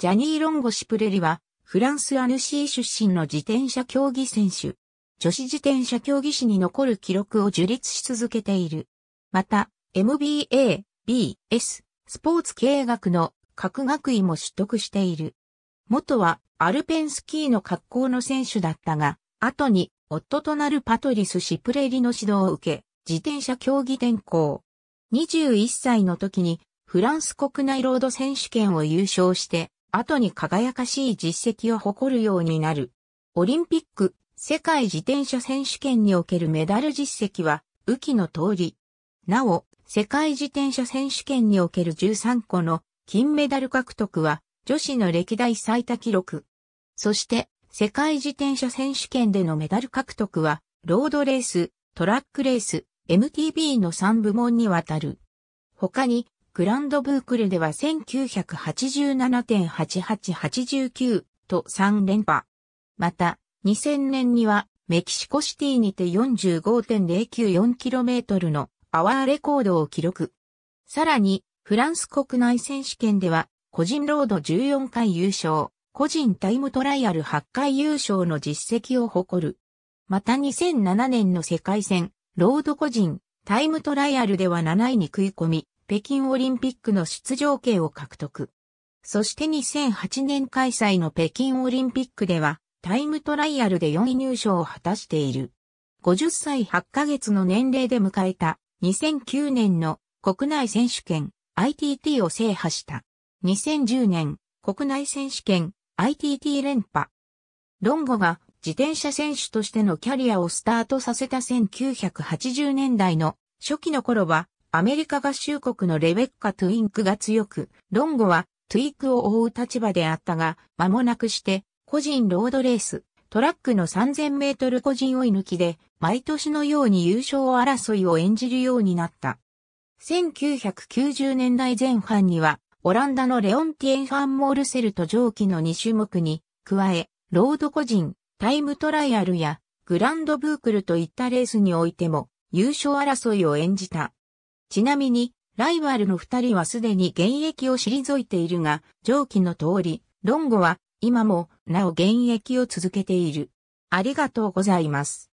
ジャニー・ロンゴ・シプレリは、フランス・アヌシー出身の自転車競技選手。女子自転車競技史に残る記録を樹立し続けている。また、MBA、BS、スポーツ経営学の各学位も取得している。元はアルペンスキーの格好の選手だったが、後に夫となるパトリス・シプレリの指導を受け、自転車競技転向。21歳の時にフランス国内ロード選手権を優勝して後に輝かしい実績を誇るようになる。オリンピック、世界自転車選手権におけるメダル実績は、雨季の通り。なお、世界自転車選手権における13個の金メダル獲得は、女子の歴代最多記録。そして、世界自転車選手権でのメダル獲得は、ロードレース、トラックレース、MTB の3部門にわたる。他に、グランドブークルでは1987.8889と3連覇。また、2000年にはメキシコシティにて 45.094km のアワーレコードを記録。さらに、フランス国内選手権では、個人ロード14回優勝、個人タイムトライアル8回優勝の実績を誇る。また2007年の世界戦、ロード個人、タイムトライアルでは7位に食い込み、北京オリンピックの出場権を獲得。そして2008年開催の北京オリンピックではタイムトライアルで4位入賞を果たしている。50歳8ヶ月の年齢で迎えた2009年の国内選手権 ITT を制覇した。2010年国内選手権 ITT 連覇。ロンゴが自転車選手としてのキャリアをスタートさせた1980年代の初期の頃はアメリカ合衆国のレベッカ・トゥインクが強く、ロンゴはトゥイクを追う立場であったが、間もなくして、個人ロードレース、トラックの3000メートル個人追い抜きで、毎年のように優勝争いを演じるようになった。1990年代前半には、オランダのレオンティエン・ファン・モールセルと上記の2種目に、加え、ロード個人、タイムトライアルや、グランドブークルといったレースにおいても、優勝争いを演じた。ちなみに、ライバルの二人はすでに現役を退いているが、上記の通り、ロンゴは今もなお現役を続けている。ありがとうございます。